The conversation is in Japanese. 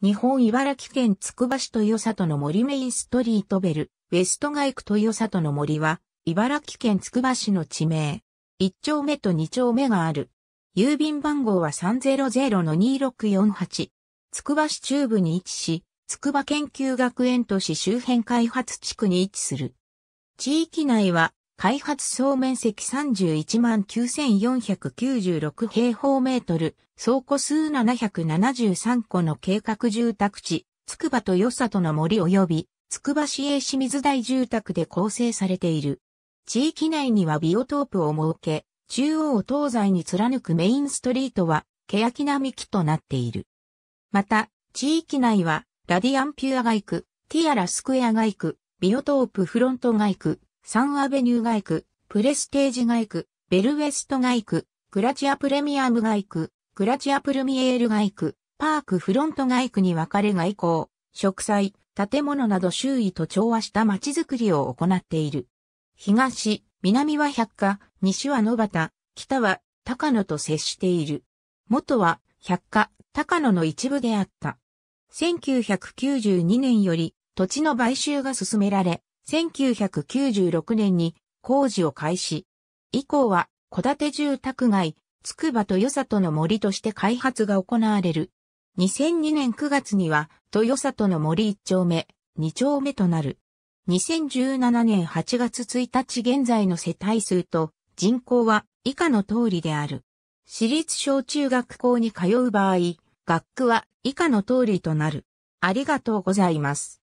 日本茨城県つくば市豊里の森メインストリートベル、ウェストガイク豊里の森は、茨城県つくば市の地名。1丁目と2丁目がある。郵便番号は300-2648。つくば市中部に位置し、つくば研究学園都市周辺開発地区に位置する。地域内は開発総面積31万9496平方メートル、倉庫数773個の計画住宅地、つくばとよさとの森及び、つくば市営清水台住宅で構成されている。地域内にはビオトープを設け、中央を東西に貫くメインストリートは、欅並木となっている。また、地域内は、ラディアンピュア街区、ティアラスクエア街区、ビオトープフロント街区、サンアベニューイ区、プレステージイ区、ベルウェストイ区、グラチアプレミアムイ区、グラチアプルミエールイ区、パークフロントイ区に分かれ外交、植栽、建物など周囲と調和した街づくりを行っている。東、南は百花、西は野端、北は高野と接している。元は百花、高野の一部であった。1992年より土地の買収が進められ、1996年に工事を開始。以降は、戸建て住宅街、つくばとよさとの森として開発が行われる。2002年9月には、豊里の森1丁目、2丁目となる。2017年8月1日現在の世帯数と人口は以下の通りである。私立小中学校に通う場合、学区は以下の通りとなる。ありがとうございます。